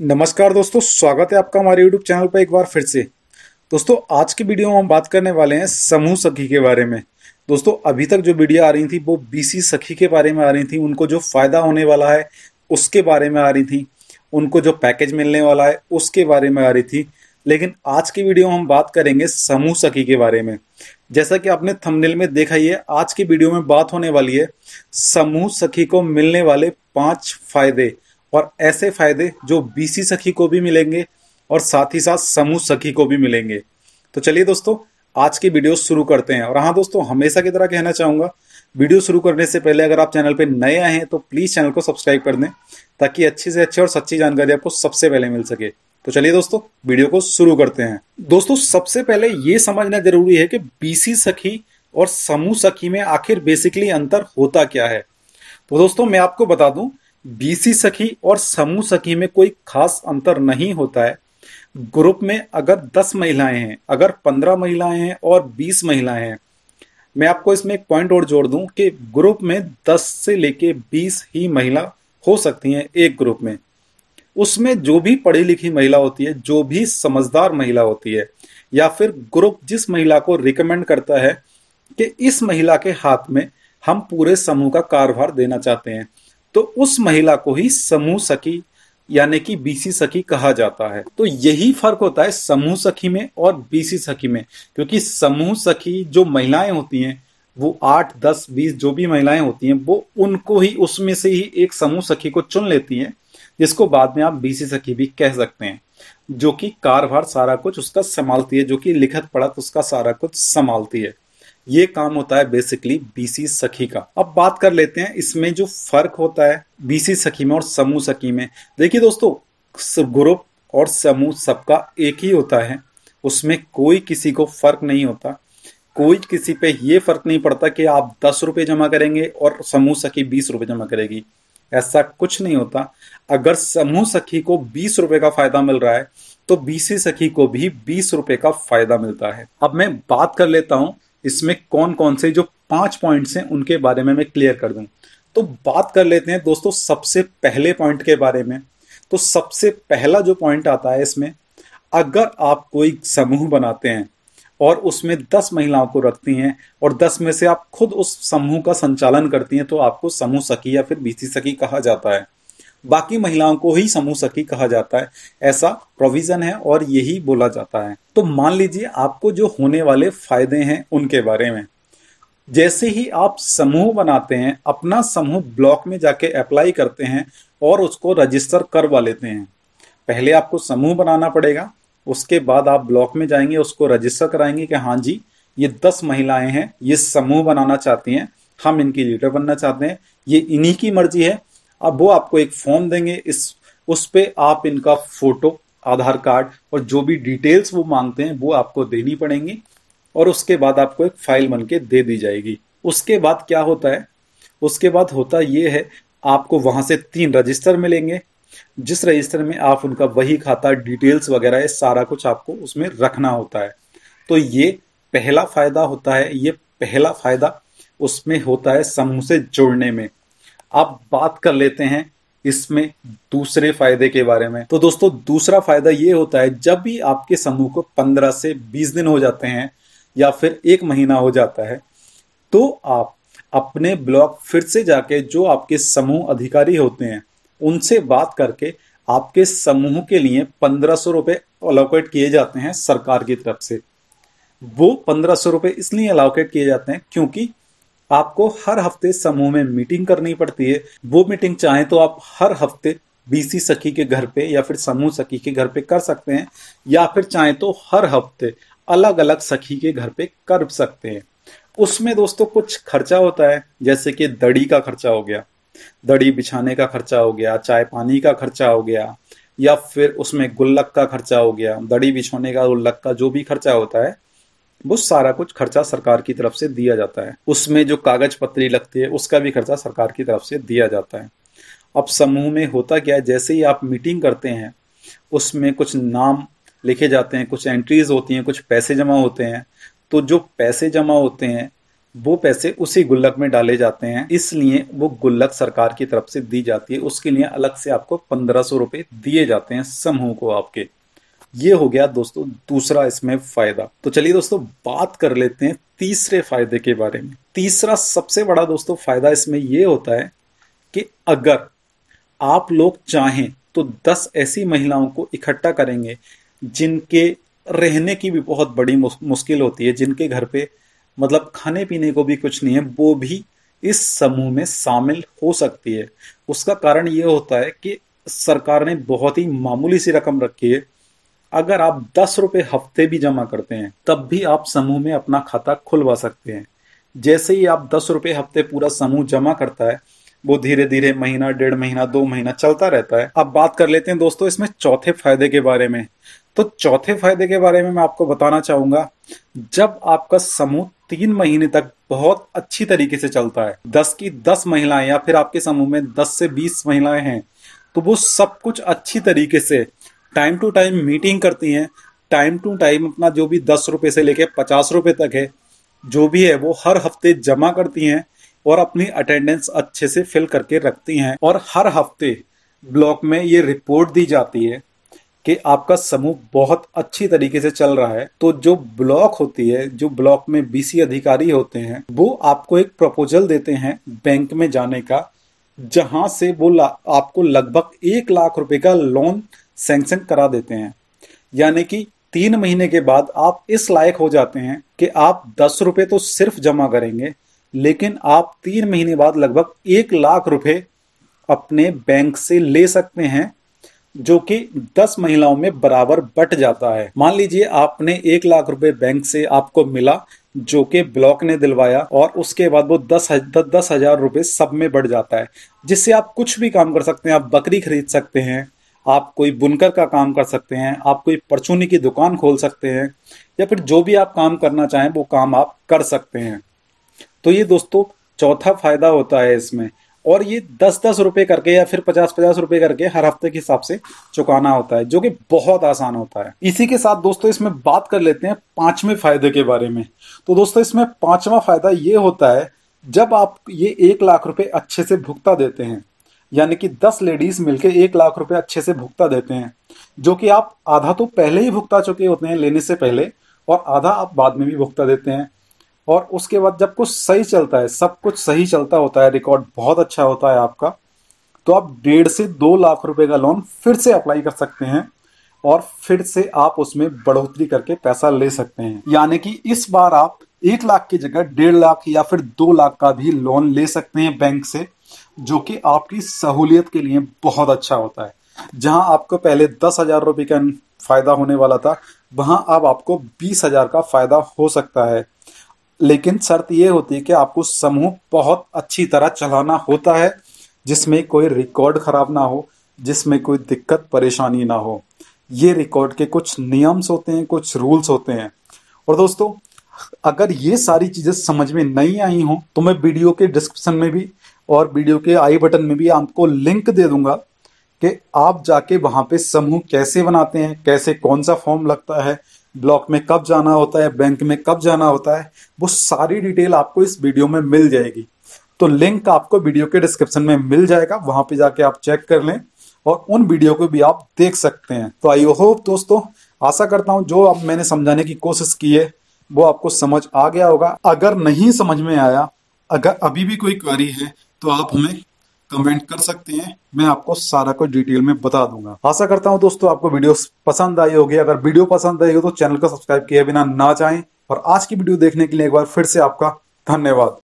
नमस्कार दोस्तों स्वागत है आपका हमारे यूट्यूब चैनल पर एक बार फिर से दोस्तों आज की वीडियो में हम बात करने वाले हैं समूह सखी के बारे में दोस्तों अभी तक जो वीडियो आ रही थी वो बीसी सखी के बारे में आ रही थी उनको जो फ़ायदा होने वाला है उसके बारे में आ रही थी उनको जो पैकेज मिलने वाला है उसके बारे में आ रही थी लेकिन आज की वीडियो हम बात करेंगे समूह सखी के बारे में जैसा कि आपने थंबनेल में देखा ही है आज की वीडियो में बात होने वाली है समूह सखी को मिलने वाले पांच फायदे और ऐसे फायदे जो बीसी सखी को भी मिलेंगे और साथ ही साथ समूह सखी को भी मिलेंगे तो चलिए दोस्तों आज की वीडियो शुरू करते हैं और हाँ दोस्तों हमेशा की तरह कहना चाहूंगा वीडियो शुरू करने से पहले अगर आप चैनल पर नए आए हैं तो प्लीज़ चैनल को सब्सक्राइब कर दें ताकि अच्छे से अच्छे और सच्ची जानकारी आपको सबसे पहले मिल सके तो चलिए दोस्तों वीडियो को शुरू करते हैं दोस्तों सबसे पहले ये समझना जरूरी है कि बीसी सखी और समूह सखी में आखिर बेसिकली अंतर होता क्या है तो दोस्तों मैं आपको बता दूं बीसी सखी और समूह सखी में कोई खास अंतर नहीं होता है ग्रुप में अगर 10 महिलाएं हैं अगर 15 महिलाएं हैं और 20 महिलाएं हैं मैं आपको इसमें एक पॉइंट और जोड़ दूं कि ग्रुप में 10 से लेके 20 ही महिला हो सकती हैं एक ग्रुप में उसमें जो भी पढ़ी लिखी महिला होती है जो भी समझदार महिला होती है या फिर ग्रुप जिस महिला को रिकमेंड करता है कि इस महिला के हाथ में हम पूरे समूह का कारोबार देना चाहते हैं तो उस महिला को ही समूह सखी यानी कि बीसी सखी कहा जाता है तो यही फर्क होता है समूह सखी में और बीसी सखी में क्योंकि समूह सखी जो महिलाएं होती हैं वो आठ दस बीस जो भी महिलाएं होती हैं वो उनको ही उसमें से ही एक समूह सखी को चुन लेती हैं जिसको बाद में आप बीसी सखी भी कह सकते हैं जो कि कारभार सारा कुछ उसका संभालती है जो कि लिखत पढ़त उसका सारा कुछ संभालती है ये काम होता है बेसिकली बीसी सखी का अब बात कर लेते हैं इसमें जो फर्क होता है बीसी सखी में और समूह सखी में देखिए दोस्तों ग्रुप और समूह सबका एक ही होता है उसमें कोई किसी को फर्क नहीं होता कोई किसी पे ये फर्क नहीं पड़ता कि आप दस रुपये जमा करेंगे और समूह सखी बीस रुपये जमा करेगी ऐसा कुछ नहीं होता अगर समूह सखी को बीस रुपये का फायदा मिल रहा है तो बीसी सखी को भी बीस रुपये का फायदा मिलता है अब मैं बात कर लेता हूं इसमें कौन कौन से जो पांच पॉइंट्स हैं उनके बारे में मैं क्लियर कर दूं तो बात कर लेते हैं दोस्तों सबसे पहले पॉइंट के बारे में तो सबसे पहला जो पॉइंट आता है इसमें अगर आप कोई समूह बनाते हैं और उसमें दस महिलाओं को रखती हैं और दस में से आप खुद उस समूह का संचालन करती हैं तो आपको समूह सखी या फिर बीसी सखी कहा जाता है बाकी महिलाओं को ही समूह सखी कहा जाता है ऐसा प्रोविजन है और यही बोला जाता है तो मान लीजिए आपको जो होने वाले फायदे हैं उनके बारे में जैसे ही आप समूह बनाते हैं अपना समूह ब्लॉक में जाके अप्लाई करते हैं और उसको रजिस्टर करवा लेते हैं पहले आपको समूह बनाना पड़ेगा उसके बाद आप ब्लॉक में जाएंगे उसको रजिस्टर कराएंगे कि हाँ जी ये दस महिलाएं हैं ये समूह बनाना चाहती हैं हम इनकी लीडर बनना चाहते हैं ये इन्हीं की मर्जी है अब वो आपको एक फॉर्म देंगे इस उस पर आप इनका फोटो आधार कार्ड और जो भी डिटेल्स वो मांगते हैं वो आपको देनी पड़ेंगी और उसके बाद आपको एक फाइल बन के दे दी जाएगी उसके बाद क्या होता है उसके बाद होता ये है आपको वहां से तीन रजिस्टर मिलेंगे जिस रजिस्टर में आप उनका वही खाता डिटेल्स वगैरह ये सारा कुछ आपको उसमें रखना होता है तो ये पहला फायदा होता है ये पहला फायदा उसमें होता है समूह से जुड़ने में आप बात कर लेते हैं इसमें दूसरे फायदे के बारे में तो दोस्तों दूसरा फायदा ये होता है जब भी आपके समूह को पंद्रह से बीस दिन हो जाते हैं या फिर एक महीना हो जाता है तो आप अपने ब्लॉग फिर से जाके जो आपके समूह अधिकारी होते हैं उनसे बात करके आपके समूह के लिए पंद्रह सौ रुपये अलोकेट किए जाते हैं सरकार की तरफ से वो पंद्रह सौ रुपये इसलिए अलोकेट किए जाते हैं क्योंकि आपको हर हफ्ते समूह में मीटिंग करनी पड़ती है वो मीटिंग चाहे तो आप हर हफ्ते बीसी सखी के घर पे या फिर समूह सखी के घर पे कर सकते हैं या फिर चाहे तो हर हफ्ते अलग अलग सखी के घर पे कर सकते हैं उसमें दोस्तों कुछ खर्चा होता है जैसे कि दड़ी का खर्चा हो गया दड़ी बिछाने का खर्चा हो गया चाय पानी का खर्चा हो गया या फिर उसमें गुल्लक का खर्चा हो गया दड़ी बिछाने का गुल्लक का जो भी खर्चा होता है वो सारा कुछ खर्चा सरकार की तरफ से दिया जाता है उसमें जो कागज पत्री लगती है उसका भी खर्चा सरकार की तरफ से दिया जाता है अब समूह में होता क्या है जैसे ही आप मीटिंग करते हैं उसमें कुछ नाम लिखे जाते हैं कुछ एंट्रीज होती हैं कुछ पैसे जमा होते हैं तो जो पैसे जमा होते हैं वो पैसे उसी गुल्लक में डाले जाते हैं इसलिए वो गुल्लक सरकार की तरफ से दी जाती है उसके लिए अलग से आपको पंद्रह सौ रुपए दिए जाते हैं समूह को आपके ये हो गया दोस्तों दूसरा इसमें फायदा तो चलिए दोस्तों बात कर लेते हैं तीसरे फायदे के बारे में तीसरा सबसे बड़ा दोस्तों फायदा इसमें यह होता है कि अगर आप लोग चाहें तो 10 ऐसी महिलाओं को इकट्ठा करेंगे जिनके रहने की भी बहुत बड़ी मुश्किल होती है जिनके घर पे मतलब खाने पीने को भी कुछ नहीं है वो भी इस समूह में शामिल हो सकती है उसका कारण ये होता है कि सरकार ने बहुत ही मामूली सी रकम रखी है अगर आप दस रुपए हफ्ते भी जमा करते हैं तब भी आप समूह में अपना खाता खुलवा सकते हैं जैसे ही आप दस रुपए हफ्ते पूरा समूह जमा करता है वो धीरे धीरे महीना डेढ़ महीना दो महीना चलता रहता है अब बात कर लेते हैं दोस्तों इसमें चौथे फायदे के बारे में तो चौथे फायदे के बारे में मैं आपको बताना चाहूंगा जब आपका समूह तीन महीने तक बहुत अच्छी तरीके से चलता है दस की दस महिलाएं या फिर आपके समूह में दस से बीस महिलाएं हैं तो वो सब कुछ अच्छी तरीके से टाइम टू टाइम मीटिंग करती हैं टाइम टू टाइम अपना जो भी दस रुपये से लेके पचास रुपये तक है जो भी है वो हर हफ्ते जमा करती हैं और अपनी अटेंडेंस अच्छे से फिल करके रखती हैं और हर हफ्ते ब्लॉक में ये रिपोर्ट दी जाती है कि आपका समूह बहुत अच्छी तरीके से चल रहा है तो जो ब्लॉक होती है जो ब्लॉक में बीसी अधिकारी होते हैं वो आपको एक प्रपोजल देते हैं बैंक में जाने का जहां से वो आपको लगभग एक लाख रुपए का लोन सेंक्शन करा देते हैं यानी कि तीन महीने के बाद आप इस लायक हो जाते हैं कि आप दस रुपये तो सिर्फ जमा करेंगे लेकिन आप तीन महीने बाद लगभग एक लाख रुपए अपने बैंक से ले सकते हैं जो कि दस महिलाओं में बराबर बट जाता है मान लीजिए आपने एक लाख रुपए बैंक से आपको मिला जो कि ब्लॉक ने दिलवाया और उसके बाद वो दस दस हजार रुपए सब में बढ़ जाता है जिससे आप कुछ भी काम कर सकते हैं आप बकरी खरीद सकते हैं आप कोई बुनकर का काम कर सकते हैं आप कोई परचूनी की दुकान खोल सकते हैं या फिर जो भी आप काम करना चाहें वो काम आप कर सकते हैं तो ये दोस्तों चौथा फायदा होता है इसमें और ये दस दस रुपए करके या फिर पचास पचास रुपए करके हर हफ्ते के हिसाब से चुकाना होता है जो कि बहुत आसान होता है इसी के साथ दोस्तों इसमें बात कर लेते हैं पांचवें फायदे के बारे में तो दोस्तों इसमें पांचवा फायदा ये होता है जब आप ये एक लाख रुपए अच्छे से भुगता देते हैं यानी कि दस लेडीज मिलकर एक लाख रुपए अच्छे से भुगता देते हैं जो कि आप आधा तो पहले ही भुगता चुके होते हैं लेने से पहले और आधा आप बाद में भी भुगता देते हैं और उसके बाद जब कुछ सही चलता है सब कुछ सही चलता होता है रिकॉर्ड बहुत अच्छा होता है आपका तो आप डेढ़ से दो लाख रुपए का लोन फिर से अप्लाई कर सकते हैं और फिर से आप उसमें बढ़ोतरी करके पैसा ले सकते हैं यानी कि इस बार आप एक लाख की जगह डेढ़ लाख या फिर दो लाख का भी लोन ले सकते हैं बैंक से जो कि आपकी सहूलियत के लिए बहुत अच्छा होता है जहां आपको पहले दस हजार रुपये का फायदा होने वाला था वहां अब आपको बीस हजार का फायदा हो सकता है लेकिन शर्त यह होती है कि आपको समूह बहुत अच्छी तरह चलाना होता है जिसमें कोई रिकॉर्ड खराब ना हो जिसमें कोई दिक्कत परेशानी ना हो ये रिकॉर्ड के कुछ नियम्स होते हैं कुछ रूल्स होते हैं और दोस्तों अगर ये सारी चीज़ें समझ में नहीं आई हों तो मैं वीडियो के डिस्क्रिप्शन में भी और वीडियो के आई बटन में भी आपको लिंक दे दूंगा कि आप जाके वहां पे समूह कैसे बनाते हैं कैसे कौन सा फॉर्म लगता है ब्लॉक में कब जाना होता है बैंक में कब जाना होता है वो सारी डिटेल आपको इस वीडियो में मिल जाएगी तो लिंक आपको वीडियो के डिस्क्रिप्शन में मिल जाएगा वहां पे जाके आप चेक कर लें और उन वीडियो को भी आप देख सकते हैं तो आई होप दोस्तों आशा करता हूं जो अब मैंने समझाने की कोशिश की है वो आपको समझ आ गया होगा अगर नहीं समझ में आया अगर अभी भी कोई क्वेरी है तो आप हमें कमेंट कर सकते हैं मैं आपको सारा कुछ डिटेल में बता दूंगा आशा करता हूं दोस्तों आपको वीडियो पसंद आई होगी अगर वीडियो पसंद आई हो तो चैनल को सब्सक्राइब किए बिना ना चाहें और आज की वीडियो देखने के लिए एक बार फिर से आपका धन्यवाद